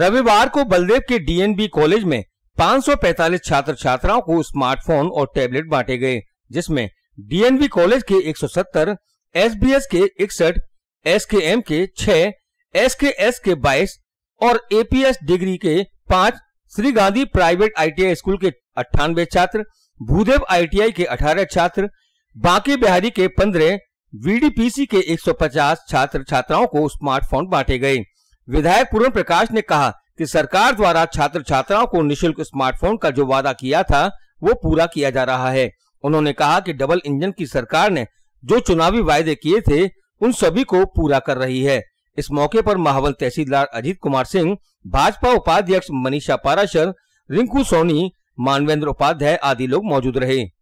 रविवार को बलदेव के डीएनबी कॉलेज में 545 छात्र छात्राओं को स्मार्टफोन और टैबलेट बांटे गए जिसमें डीएनबी कॉलेज के 170, एसबीएस के इकसठ एस के एम के छह एस के एस के बाईस और एपीएस डिग्री के पाँच Shri Gandhi private ITI school के अट्ठानबे छात्र भूदेव आईटीआई के अठारह छात्र बांके बिहारी के पंद्रह वीडीपीसी के 150 छात्र छात्राओं को स्मार्टफोन बांटे गए विधायक पूर्ण प्रकाश ने कहा कि सरकार द्वारा छात्र छात्राओं को निशुल्क स्मार्टफोन का जो वादा किया था वो पूरा किया जा रहा है उन्होंने कहा कि डबल इंजन की सरकार ने जो चुनावी वायदे किए थे उन सभी को पूरा कर रही है इस मौके पर महावल तहसीलदार अजीत कुमार सिंह भाजपा उपाध्यक्ष मनीषा पाराशर रिंकू सोनी मानवेंद्र उपाध्याय आदि लोग मौजूद रहे